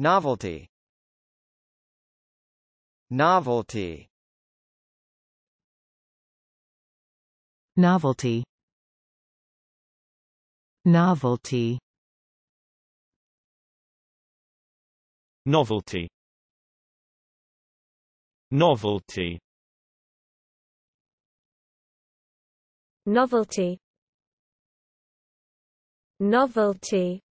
Novelty Novelty Novelty Novelty Novelty Novelty Novelty Novelty